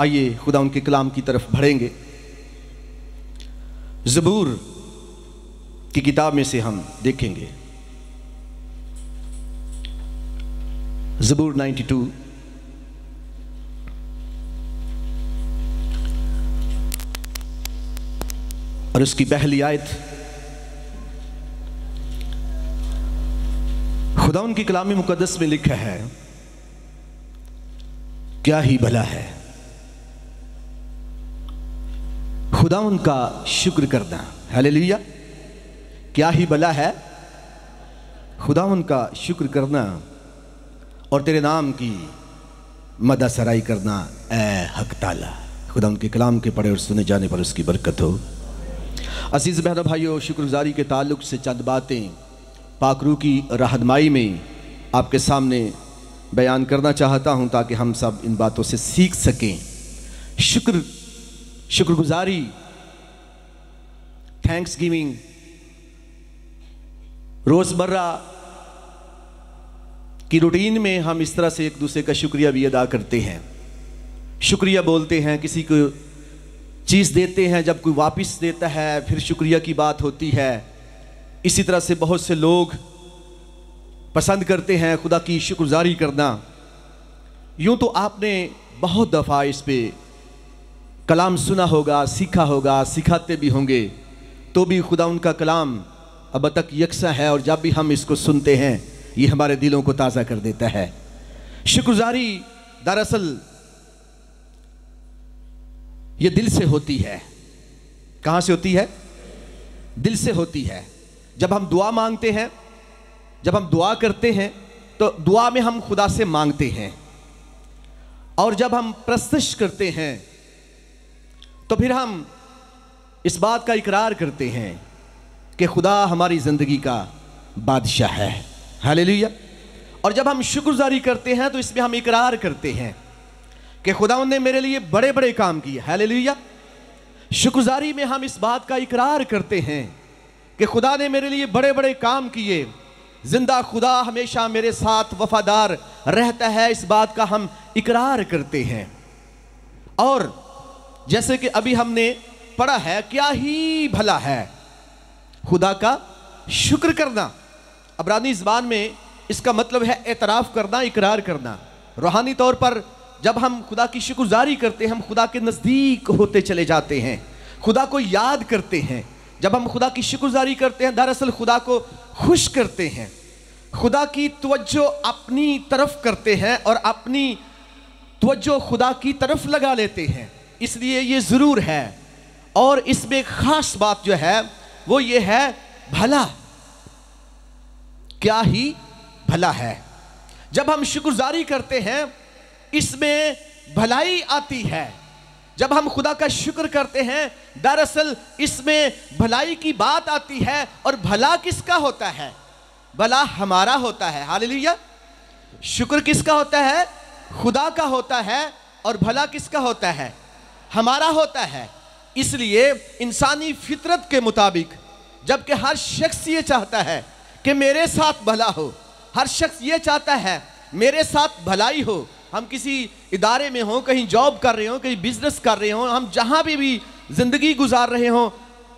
आइए खुदा उनके कलाम की तरफ बढ़ेंगे जबूर की किताब में से हम देखेंगे जबूर 92 और उसकी पहली आयत खुदा उनकी कलामी मुकदस में लिखा है क्या ही भला है खुदा उनका शुक्र करना है क्या ही भला है खुदा उनका शुक्र करना और तेरे नाम की मदा सराई करना ए हक ताला खुदा उनके कलाम के पढ़े और सुने जाने पर उसकी बरकत हो अजीज़ बहन भाइयों शुक्रगुजारी के ताल्लुक से चंद बातें पाकरू की रहनमाई में आपके सामने बयान करना चाहता हूं ताकि हम सब इन बातों से सीख सकें शुक्र शुक्रगुजारी थैंक्स गिविंग रोज़मर्रा की रूटीन में हम इस तरह से एक दूसरे का शुक्रिया भी अदा करते हैं शुक्रिया बोलते हैं किसी को चीज़ देते हैं जब कोई वापस देता है फिर शुक्रिया की बात होती है इसी तरह से बहुत से लोग पसंद करते हैं खुदा की शुक्रगुजारी करना यूं तो आपने बहुत दफ़ा इस पर कलाम सुना होगा सीखा होगा सिखाते भी होंगे तो भी खुदा उनका कलाम अब तक यकसा है और जब भी हम इसको सुनते हैं ये हमारे दिलों को ताज़ा कर देता है शुक्रगुजारी दरअसल ये दिल से होती है कहाँ से होती है दिल से होती है जब हम दुआ मांगते हैं जब हम दुआ करते हैं तो दुआ में हम खुदा से मांगते हैं और जब हम प्रस्तश करते हैं तो फिर हम इस बात का इकरार करते हैं कि खुदा हमारी ज़िंदगी का बादशाह है हालेलुया और जब हम शुक्रगुजारी करते हैं तो इसमें हम इकरार करते हैं कि खुदा ने मेरे लिए बड़े बड़े काम किए हालेलुया शुक्रगुजारी में हम इस बात का इकरार करते हैं कि खुदा ने मेरे लिए बड़े बड़े काम किए जिंदा खुदा हमेशा मेरे साथ वफादार रहता है इस बात का हम इकरार करते हैं और जैसे कि अभी हमने पढ़ा है क्या ही भला है खुदा का शुक्र करना अबरानी ज़बान में इसका मतलब है एतराफ़ करना इकरार करना रूहानी तौर पर जब हम खुदा की शुक्रगुजारी करते हैं हम खुदा के नज़दीक होते चले जाते हैं खुदा को याद करते हैं जब हम खुदा की शुक्रगुजारी करते हैं दरअसल खुदा को खुश करते हैं खुदा की तवज्जो अपनी तरफ करते हैं और अपनी तवज्जो खुदा की तरफ लगा लेते हैं इसलिए ये ज़रूर है और इसमें ख़ास बात जो है वो ये है भला क्या ही भला है जब हम शुक्रगुजारी करते हैं इसमें भलाई आती है जब हम खुदा का शुक्र करते हैं दरअसल इसमें भलाई की बात आती है और भला किसका होता है भला हमारा होता है हाल लिया शुक्र किसका होता है खुदा का होता है और भला किसका होता है हमारा होता है इसलिए इंसानी फितरत के मुताबिक जबकि हर शख्स ये चाहता है कि मेरे साथ भला हो हर शख्स ये चाहता है मेरे साथ भलाई हो हम किसी इदारे में हों कहीं जॉब कर रहे हों कहीं बिजनेस कर रहे हों हम जहाँ भी भी ज़िंदगी गुजार रहे हों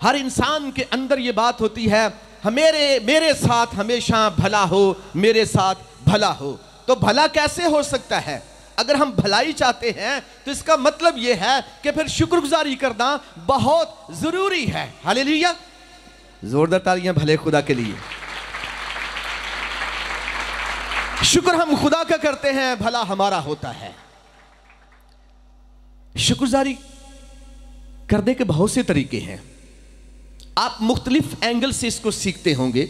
हर इंसान के अंदर ये बात होती है हमेरे मेरे साथ हमेशा भला हो मेरे साथ भला हो तो भला कैसे हो सकता है अगर हम भलाई चाहते हैं तो इसका मतलब यह है कि फिर शुक्रगुजारी करना बहुत ज़रूरी है हाल लिया ज़ोरदार तालियां भले खुदा के लिए शुक्र हम खुदा का करते हैं भला हमारा होता है शुक्रगुजारी करने के बहुत से तरीके हैं आप मुख्तलिफ एंगल से इसको सीखते होंगे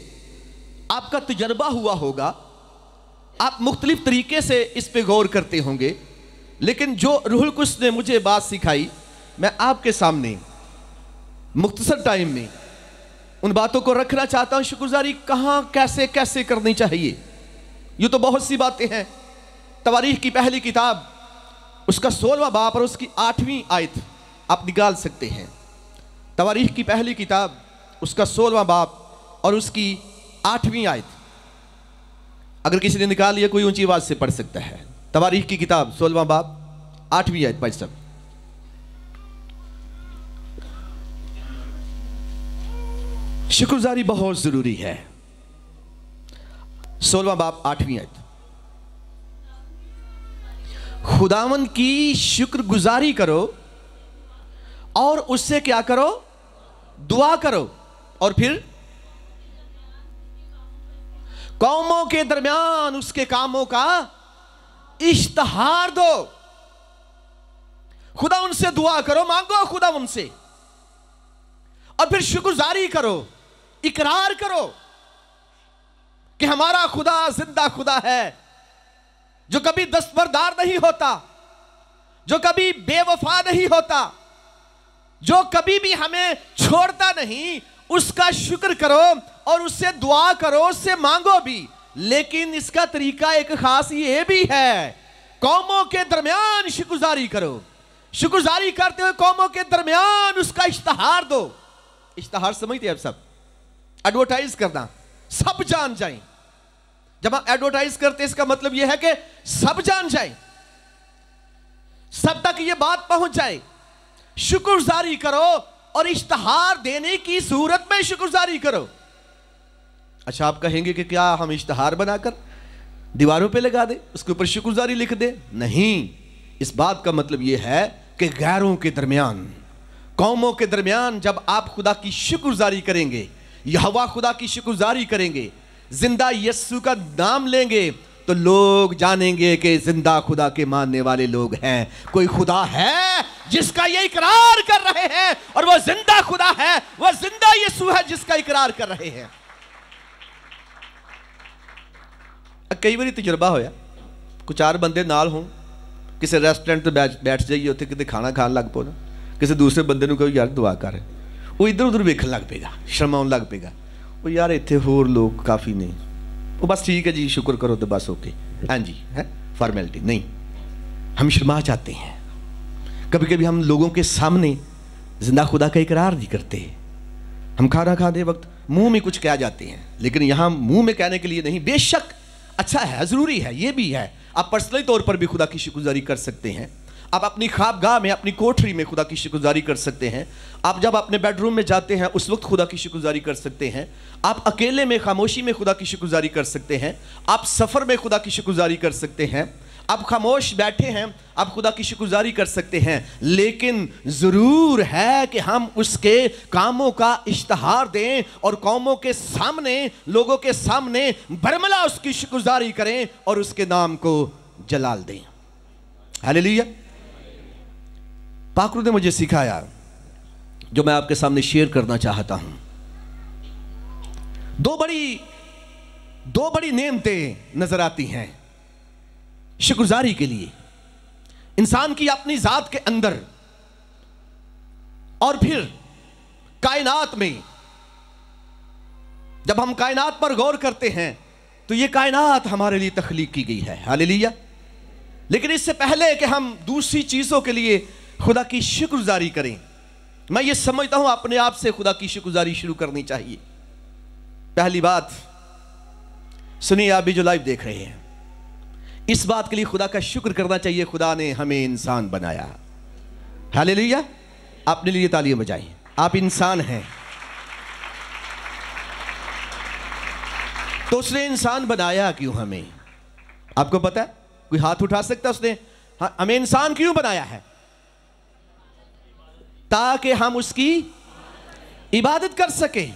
आपका तजर्बा हुआ होगा आप मुख्तलिफ तरीके से इस पर गौर करते होंगे लेकिन जो रूहुल कुश ने मुझे बात सिखाई मैं आपके सामने मुख्तसर टाइम में उन बातों को रखना चाहता हूं शुक्रगुजारी कहाँ कैसे कैसे करनी चाहिए यह तो बहुत सी बातें हैं तवारीख की पहली किताब उसका सोलवा बाप और उसकी आठवीं आयत आप निकाल सकते हैं तवारीख की पहली किताब उसका सोलवा बाप और उसकी आठवीं आयत अगर किसी ने निकाल लिया कोई ऊंची आवाज से पढ़ सकता है तबारीख की किताब सोलवा बाब आठवीं आयत पाई सब शुक्रगुजारी बहुत जरूरी है सोलवा बाप आठवीं आयत खुदावन की शुक्रगुजारी करो और उससे क्या करो दुआ करो और फिर कौमों के दरमियान उसके कामों का इश्तहार दो खुदा उनसे दुआ करो मांगो खुदा उनसे और फिर शुक्रगुजारी करो इकरार करो कि हमारा खुदा जिंदा खुदा है जो कभी दस्तबरदार नहीं होता जो कभी बेवफा नहीं होता जो कभी भी हमें छोड़ता नहीं उसका शुक्र करो और उससे दुआ करो उससे मांगो भी लेकिन इसका तरीका एक खास ये भी है कौमों के दरमियान शुक्रगुजारी करो शुक्रगुजारी करते हुए कौमों के दरमियान उसका इश्तहार दो इश्तहार समझते आप सब एडवर्टाइज करना सब जान जाए जब आप एडवर्टाइज करते इसका मतलब यह है कि सब जान जाए सब तक यह बात पहुंच जाए शुक्रगुजारी करो और इश्तहार देने की सूरत में शुक्रगुजारी करो अच्छा आप कहेंगे कि क्या हम इश्तहार बनाकर दीवारों पे लगा दें उसके ऊपर शुक्रगुजारी लिख दें नहीं इस बात का मतलब यह है कि गैरों के दरमियान कौमों के दरमियान जब आप खुदा की शुक्रगुजारी करेंगे यहवा खुदा की शुक्रगुजारी करेंगे जिंदा यस्सु का नाम लेंगे तो लोग जानेंगे कि जिंदा खुदा के मानने वाले लोग हैं कोई खुदा है जिसका ये इकरार कर रहे हैं और वो जिंदा खुदा है वो जिंदा यीशु है जिसका इकरार कर रहे हैं कई बार तजुर्बा होया कुछ चार बंदे नाल हो किसी रेस्टोरेंट तो बैठ बैठ जाइए उत्तर कितने खाना खाने लग पो किसी दूसरे बंद को कहो यार दुआ कर वो इधर उधर वेखन लग पेगा शर्मा लग पेगा वो यार इतने होर लोग काफ़ी ने वो बस ठीक है जी शुक्र करो तो बस ओके हाँ जी है फॉर्मेलिटी नहीं हम शर्मा चाहते हैं कभी कभी हम लोगों के सामने जिंदा खुदा का इकरार नहीं करते हम खाना खाते वक्त मुंह में कुछ कह जाते हैं लेकिन यहाँ मुंह में कहने के लिए नहीं बेशक अच्छा है ज़रूरी है ये भी है आप पर्सनली तौर पर भी खुदा की शुक्रगुजारी कर सकते हैं आप अपनी खाबगाह में अपनी कोठरी में खुदा की शुक्रगुजारी कर सकते हैं आप जब अपने बेडरूम में जाते हैं उस वक्त खुदा की शुक्रगुजारी कर सकते हैं आप अकेले में खामोशी में खुदा की शुक्रगुजारी कर सकते हैं आप सफ़र में खुदा की शुक्रगुजारी कर सकते हैं आप खामोश बैठे हैं आप खुदा की शुक्रगुजारी कर सकते हैं लेकिन ज़रूर है कि हम उसके कामों का इश्तहार दें और कौमों के सामने लोगों के सामने बरमला उसकी शुक्रगुजारी करें और उसके नाम को जलाल दें हालेलुया पाकरू ने मुझे सिखाया जो मैं आपके सामने शेयर करना चाहता हूं दो बड़ी दो बड़ी नेमतें नजर आती हैं शुक्रगुजारी के लिए इंसान की अपनी ज़ात के अंदर और फिर कायनात में जब हम कायनात पर गौर करते हैं तो ये कायनात हमारे लिए तख्लीक की गई है हाल लेकिन इससे पहले कि हम दूसरी चीज़ों के लिए खुदा की शुक्रगुजारी करें मैं ये समझता हूं अपने आप से खुदा की शुक्रगुजारी शुरू करनी चाहिए पहली बात सुनिए आप भी जो लाइव देख रहे हैं इस बात के लिए खुदा का शुक्र करना चाहिए खुदा ने हमें इंसान बनाया हाल लिया आपने लिए तालियां बजाई आप इंसान हैं तो उसने इंसान बनाया क्यों हमें आपको पता है कोई हाथ उठा सकता उसने हाँ, हमें इंसान क्यों बनाया है ताकि हम उसकी इबादत कर सकें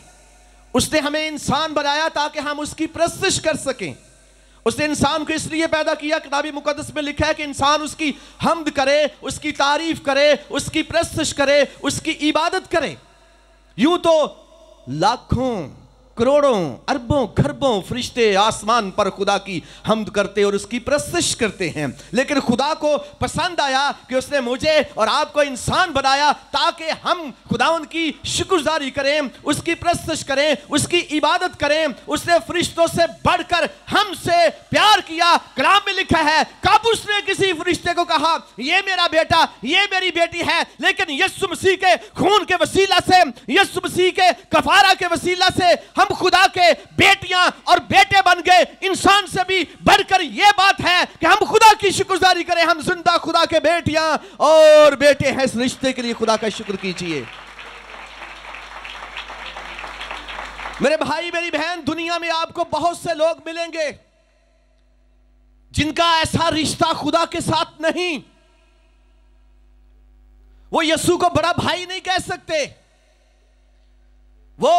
उसने हमें इंसान बनाया ताकि हम उसकी प्रस्तुष कर सकें उसने इंसान को इसलिए पैदा किया किताबी मुकदस में लिखा है कि इंसान उसकी हमद करे उसकी तारीफ करे उसकी प्रस्तश करे उसकी इबादत करे यूं तो लाखों करोड़ों अरबों खरबों फरिश्ते आसमान पर खुदा की हमद करते और उसकी प्रस्तश करते हैं लेकिन खुदा को पसंद आया कि उसने मुझे और आपको इंसान बनाया ताकि हम खुदा उनकी शुक्रगुजारी करें उसकी प्रस्तश करें उसकी इबादत करें उसने फरिश्तों से बढ़कर हमसे प्यार किया कलाम में लिखा है कब उसने किसी फरिश्ते को कहा यह मेरा बेटा ये मेरी बेटी है लेकिन यस्सु मसीह के खून के वसीला से यस्सु मसीह के कफारा के वसीला से हम खुदा के बेटियां और बेटे बन गए इंसान से भी बढ़कर यह बात है कि हम खुदा की शुक्रगुजारी करें हम जिंदा खुदा के बेटियां और बेटे हैं इस रिश्ते के लिए खुदा का शुक्र कीजिए मेरे भाई मेरी बहन दुनिया में आपको बहुत से लोग मिलेंगे जिनका ऐसा रिश्ता खुदा के साथ नहीं वो यस्सू को बड़ा भाई नहीं कह सकते वो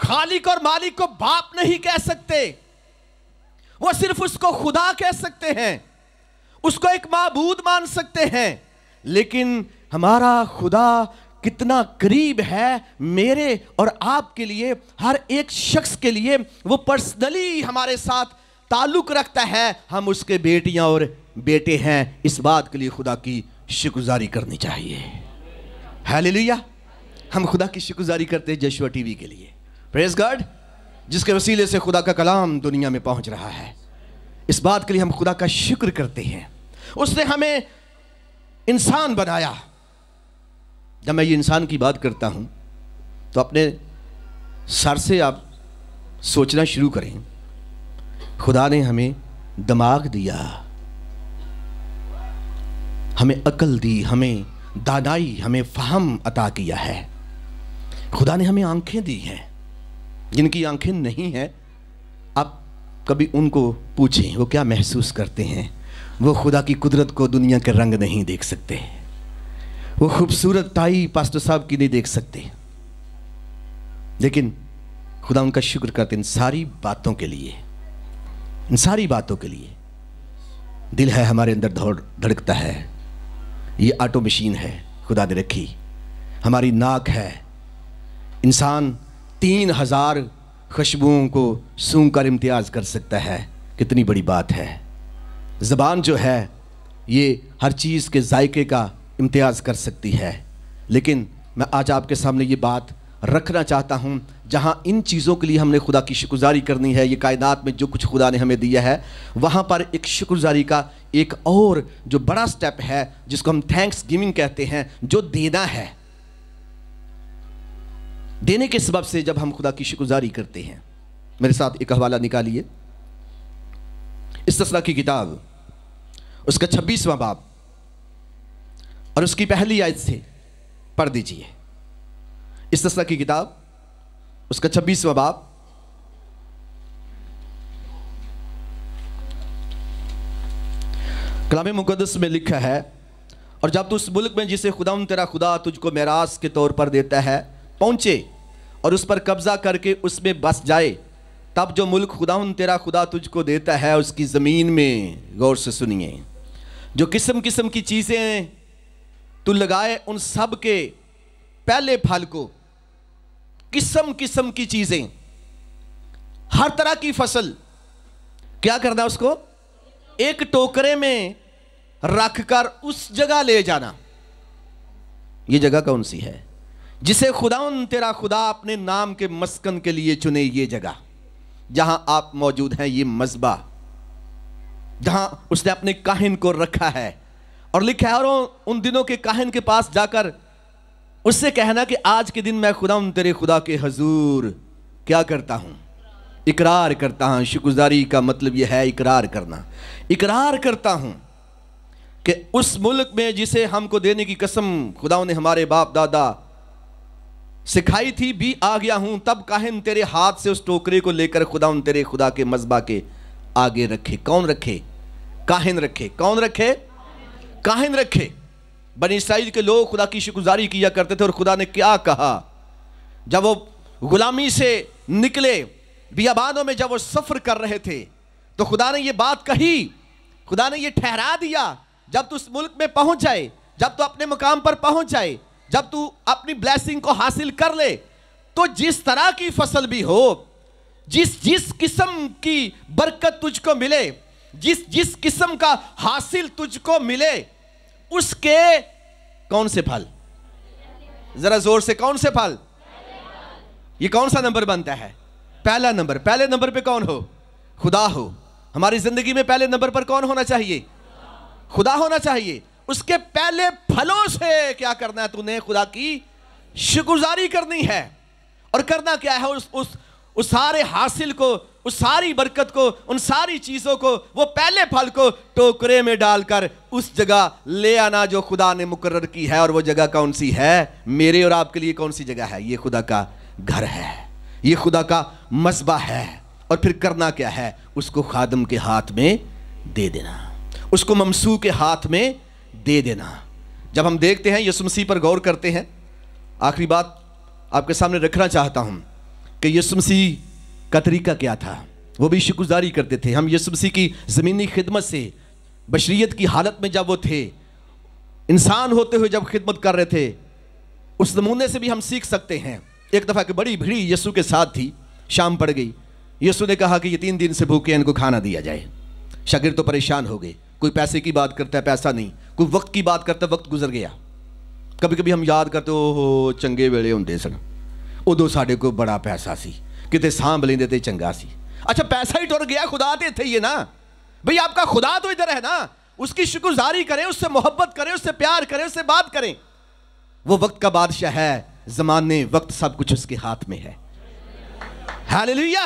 खालिक और मालिक को बाप नहीं कह सकते वो सिर्फ उसको खुदा कह सकते हैं उसको एक माबूद मान सकते हैं लेकिन हमारा खुदा कितना करीब है मेरे और आपके लिए हर एक शख्स के लिए वो पर्सनली हमारे साथ ताल्लुक रखता है हम उसके बेटियां और बेटे हैं इस बात के लिए खुदा की शुक्रगुजारी करनी चाहिए हैलिया हम खुदा की शुक्रगुजारी करते हैं जशुआ टीवी के लिए प्रेस गार्ड जिसके वसीले से खुदा का कलाम दुनिया में पहुंच रहा है इस बात के लिए हम खुदा का शुक्र करते हैं उसने हमें इंसान बनाया जब मैं ये इंसान की बात करता हूं तो अपने सर से आप सोचना शुरू करें खुदा ने हमें दिमाग दिया हमें अकल दी हमें दादाई हमें फहम अता किया है खुदा ने हमें आंखें दी हैं जिनकी आंखें नहीं हैं आप कभी उनको पूछें वो क्या महसूस करते हैं वो खुदा की कुदरत को दुनिया के रंग नहीं देख सकते वो खूबसूरत ताई पास्टर साहब की नहीं देख सकते लेकिन खुदा उनका शुक्र करते इन सारी बातों के लिए इन सारी बातों के लिए दिल है हमारे अंदर धड़ धड़कता है ये ऑटो मशीन है खुदा ने रखी हमारी नाक है इंसान तीन हजार खुशबुओं को सूंघ कर इम्तियाज कर सकता है कितनी बड़ी बात है ज़बान जो है ये हर चीज़ के जायके का इम्तियाज कर सकती है लेकिन मैं आज आपके सामने ये बात रखना चाहता हूँ जहाँ इन चीज़ों के लिए हमने खुदा की शुक्रगुजारी करनी है ये कायदात में जो कुछ खुदा ने हमें दिया है वहाँ पर एक शुक्रगुजारी का एक और जो बड़ा स्टेप है जिसको हम थैंक्स गिविंग कहते हैं जो देना है देने के सबब से जब हम खुदा की शुक्रगुजारी करते हैं मेरे साथ एक हवाला निकालिए इस की किताब उसका छब्बीसवा बाब और उसकी पहली आयत से पढ़ दीजिए इस की किताब उसका छब्बीसवा बाब कलाम मुकदस में लिखा है और जब तू उस मुल्क में जिसे खुदा तेरा खुदा तुझको मेराज के तौर पर देता है पहुँचे और उस पर कब्ज़ा करके उसमें बस जाए तब जो मुल्क खुदा उन तेरा खुदा तुझको देता है उसकी ज़मीन में गौर से सुनिए जो किस्म किस्म की चीज़ें तू लगाए उन सब के पहले फल को किस्म किस्म की चीज़ें हर तरह की फसल क्या करना उसको एक टोकरे में रखकर उस जगह ले जाना ये जगह कौन सी है जिसे खुदाउन तेरा खुदा अपने नाम के मस्कन के लिए चुने ये जगह जहां आप मौजूद हैं ये मजबा जहां उसने अपने काहिन को रखा है और लिखा है और उन दिनों के काहिन के पास जाकर उससे कहना कि आज के दिन मैं खुदा तेरे खुदा के हजूर क्या करता हूँ इकरार करता हूँ शुक्रगुजारी का मतलब यह है इकरार करना इकरार करता हूँ कि उस मुल्क में जिसे हमको देने की कसम खुदा ने हमारे बाप दादा सिखाई थी भी आ गया हूं तब काहिन तेरे हाथ से उस टोकरे को लेकर खुदा उन तेरे खुदा के मजबा के आगे रखे कौन रखे काहिन रखे कौन रखे काहिन रखे बनी इसराइल के लोग खुदा की शुक्रगुजारी किया करते थे और खुदा ने क्या कहा जब वो गुलामी से निकले बियाबानों में जब वो सफ़र कर रहे थे तो खुदा ने ये बात कही खुदा ने ये ठहरा दिया जब तू उस मुल्क में पहुंच जाए जब तू अपने मुकाम पर पहुंच जाए जब तू अपनी ब्लैसिंग को हासिल कर ले तो जिस तरह की फसल भी हो जिस जिस किस्म की बरकत तुझको मिले जिस जिस किस्म का हासिल तुझको मिले उसके कौन से फल जरा जोर से कौन से फल ये कौन सा नंबर बनता है पहला नंबर पहले नंबर पे कौन हो खुदा हो हमारी जिंदगी में पहले नंबर पर कौन होना चाहिए खुदा होना चाहिए उसके पहले फलों से क्या करना है तूने खुदा की शुक्रगुजारी करनी है और करना क्या है उस उस उस सारे हासिल को उस सारी बरकत को उन सारी चीज़ों को वो पहले फल को टोकरे में डालकर उस जगह ले आना जो खुदा ने मुकर्र की है और वो जगह कौन सी है मेरे और आपके लिए कौन सी जगह है ये खुदा का घर है ये खुदा का मसबा है और फिर करना क्या है उसको खादम के हाथ में दे देना उसको ममसू के हाथ में दे देना जब हम देखते हैं यीशु मसीह पर गौर करते हैं आखिरी बात आपके सामने रखना चाहता हूँ कि यीशु मसीह का तरीका क्या था वो भी शुक्रगुजारी करते थे हम यीशु मसीह की ज़मीनी खिदमत से बशरीत की हालत में जब वो थे इंसान होते हुए जब खिदमत कर रहे थे उस नमूने से भी हम सीख सकते हैं एक दफ़ा की बड़ी भीड़ यसु के साथ थी शाम पड़ गई यसु ने कहा कि ये तीन दिन से भूखे इनको खाना दिया जाए शागिर तो परेशान हो गए कोई पैसे की बात करता है पैसा नहीं कोई वक्त की बात करता वक्त गुजर गया कभी कभी हम याद करते ਉਹ चंगे वेले होंगे ਸਨ उदो ਸਾਡੇ को बड़ा पैसा सी कि ਸਾਂਭ लेंदे तो चंगा सी अच्छा पैसा ही तुर गया खुदा तो इतने ही है ना भाई आपका खुदा तो इधर है ना उसकी शुक्रगुजारी करें उससे मोहब्बत करें उससे प्यार करें उससे बात करें वो वक्त का बादशाह है जमाने वक्त सब कुछ उसके हाथ में है हालेलुया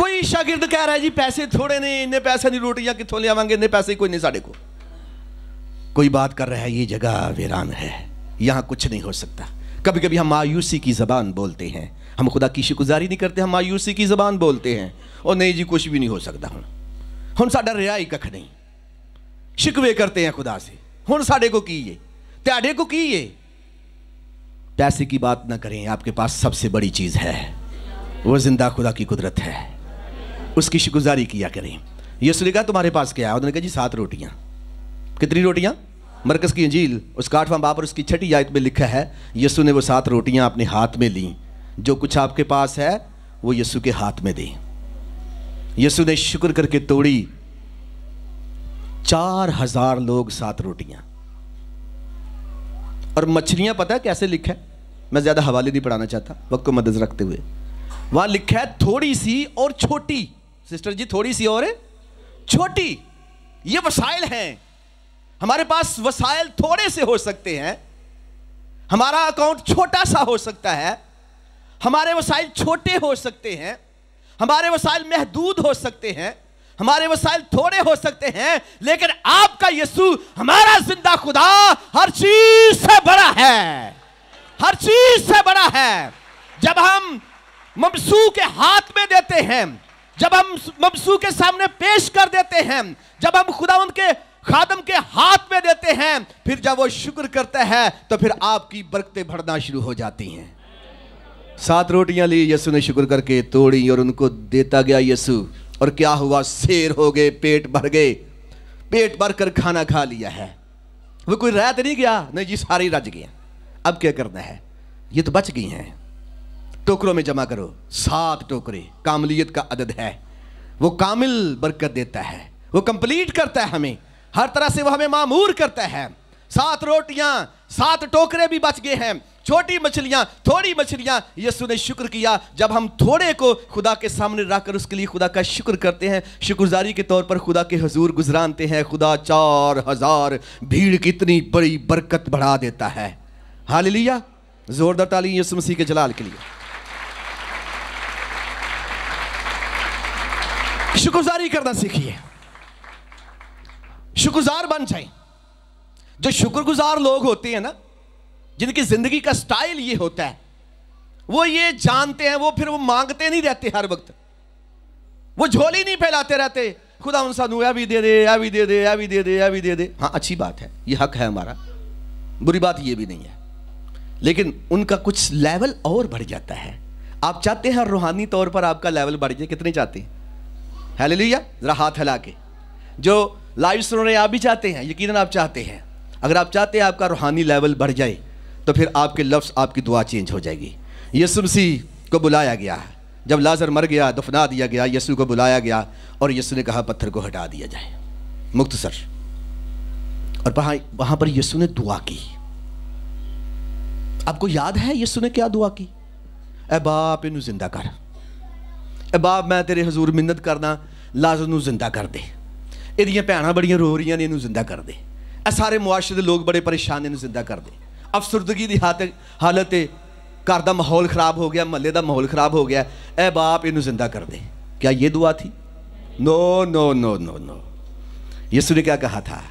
ਕੋਈ ਸ਼ਾਗਿਰਦ ਕਹਿ ਰਿਹਾ ਜੀ ਪੈਸੇ ਥੋੜੇ ਨੇ ਇੰਨੇ ਪੈਸੇ ਦੀ ਰੋਟੀਆਂ कितों ਲਿਆਵਾਂਗੇ ਇੰਨੇ पैसे कोई नहीं साढ़े को कोई बात कर रहा है ये जगह वीरान है यहाँ कुछ नहीं हो सकता कभी कभी हम मायूसी की ज़बान बोलते हैं हम खुदा की शिकुजारी नहीं करते हम मायूसी की ज़बान बोलते हैं और नहीं जी कुछ भी नहीं हो सकता हूँ हम साढ़ा रियाई कख नहीं शिकवे करते हैं खुदा से हूँ साढ़े को की ये त्याडे को की ये पैसे की बात ना करें आपके पास सबसे बड़ी चीज़ है वो जिंदा खुदा की कुदरत है उसकी शुक्रगुजारी किया करें यसु ने कहा तुम्हारे पास क्या है उन्होंने कहा जी सात रोटियां कितनी रोटियां मरकज़ की अंजील उसका आठवां बाप और उसकी छठी आयत में लिखा है यसु ने वो सात रोटियां अपने हाथ में ली जो कुछ आपके पास है वो यसु के हाथ में दें यसु ने शुक्र करके तोड़ी चार हजार लोग सात रोटियां और मछलियां पता है कैसे लिखा है मैं ज़्यादा हवाले नहीं पढ़ाना चाहता वक्त को मदद रखते हुए वहां लिखा है थोड़ी सी और छोटी सिस्टर जी थोड़ी सी और है छोटी ये वसाइल हैं हमारे पास वसाइल थोड़े से हो सकते हैं हमारा अकाउंट छोटा सा हो सकता है हमारे वसाइल छोटे हो सकते हैं हमारे वसाइल महदूद हो सकते हैं हमारे वसाइल थोड़े हो सकते हैं लेकिन आपका यीशु हमारा जिंदा खुदा हर चीज से बड़ा है हर चीज से बड़ा है जब हम ममसू के हाथ में देते हैं जब हम मबसू के सामने पेश कर देते हैं जब हम खुदा के खादम के हाथ में देते हैं फिर जब वो शुक्र करता है तो फिर आपकी बरकतें भरना शुरू हो जाती हैं सात रोटियां ली यसु ने शुक्र करके तोड़ी और उनको देता गया यसु और क्या हुआ शेर हो गए पेट भर गए पेट भर कर खाना खा लिया है वो कोई रात तो नहीं गया नहीं जी सारी रज गया अब क्या करना है ये तो बच गई हैं टोकरों में जमा करो सात टोकरे कामलियत का अदद है वो कामिल बरकत देता है वो कंप्लीट करता है हमें हर तरह से वो हमें मामूर करता है सात रोटियां सात टोकरे भी बच गए हैं छोटी मछलियां थोड़ी मछलियां यसु ने शुक्र किया जब हम थोड़े को खुदा के सामने रखकर उसके लिए खुदा का शुक्र करते हैं शुक्रगुजारी के तौर पर खुदा के हजूर गुजरानते हैं खुदा चार हजार भीड़ की इतनी बड़ी बरकत बढ़ा देता है हाल लिया जोरदार ताली यसु मसीह के जलाल के लिए शुक्रगुजारी करना सीखिए शुक्रगुजार बन जाए जो शुक्रगुजार लोग होते हैं ना जिनकी जिंदगी का स्टाइल ये होता है वो ये जानते हैं वो फिर वो मांगते नहीं रहते हर वक्त वो झोली नहीं फैलाते रहते खुदा उन सानू भी दे दे या भी दे दे या भी दे दे या भी दे दे हाँ अच्छी बात है ये हक है हमारा बुरी बात ये भी नहीं है लेकिन उनका कुछ लेवल और बढ़ जाता है आप चाहते हैं रूहानी तौर पर आपका लेवल बढ़ जाए कितने चाहते हैं लुया ज़रा हाथ हिला के जो लाइव सुन रहे हैं आप भी चाहते हैं यकीनन आप चाहते हैं अगर आप चाहते हैं आपका रूहानी लेवल बढ़ जाए तो फिर आपके लफ्स आपकी दुआ चेंज हो जाएगी यसु मसीह को बुलाया गया है जब लाजर मर गया दफना दिया गया यसु को बुलाया गया और यसु ने कहा पत्थर को हटा दिया जाए मुक्त सर और वहां वहां पर यसु ने दुआ की आपको याद है यसु ने क्या दुआ की ए बाप इन जिंदा कर बाप मैं तेरे हजूर मिन्नत करना लाज उन्हू जिंदा कर दे भैन बड़ी रो रही ने इन जिंदा कर दे सारे मुआशे के लोग बड़े परेशान इन जिंदा कर दे अफसुरदगी हाथ हालत घर का माहौल खराब हो गया महल का माहौल खराब हो गया ए बाप इन जिंदा कर दे क्या ये दुआ थी no no no no no Yesu ने क्या कहा था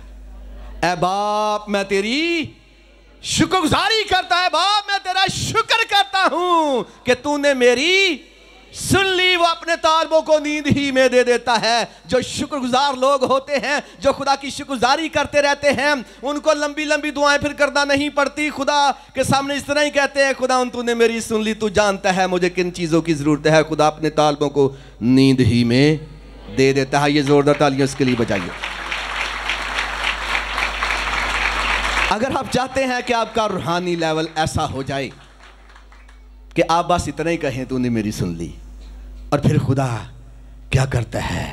ए बाप मैं तेरी शुक्रगुजारी करता है बाप मैं तेरा शुक्र करता हूं कि तूने मेरी सुन ली वो अपने तालबों को नींद ही में दे देता है जो शुक्रगुजार लोग होते हैं जो खुदा की शुक्रगुजारी करते रहते हैं उनको लंबी लंबी दुआएं फिर करना नहीं पड़ती खुदा के सामने इस तरह ही कहते हैं खुदा उन तूने मेरी सुन ली तू जानता है मुझे किन चीज़ों की ज़रूरत है खुदा अपने तालबों को नींद ही में दे देता है ये ज़ोरदार तालियाँ उसके लिए बजाइए अगर आप चाहते हैं कि आपका रूहानी लेवल ऐसा हो जाए कि आप बस इतना ही कहें तूने मेरी सुन ली और फिर खुदा क्या करता है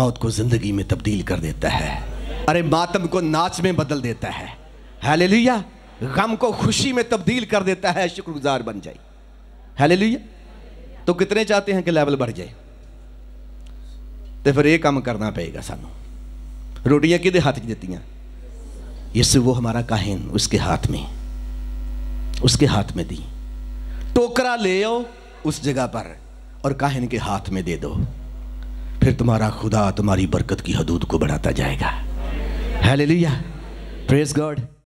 मौत को ज़िंदगी में तब्दील कर देता है अरे मातम को नाच में बदल देता है हालेलुया गम को खुशी में तब्दील कर देता है शुक्रगुजार बन जाए हालेलुया तो कितने चाहते हैं कि लेवल बढ़ जाए तो फिर ये काम करना पड़ेगा सानू रोटियां कि हाथ की देती हैं यीशु वो हमारा काहिन उसके हाथ में उसके हाथ में दी टोकरा ले आओ उस जगह पर और काहिन के हाथ में दे दो फिर तुम्हारा खुदा तुम्हारी बरकत की हदूद को बढ़ाता जाएगा लिया प्रेज गॉड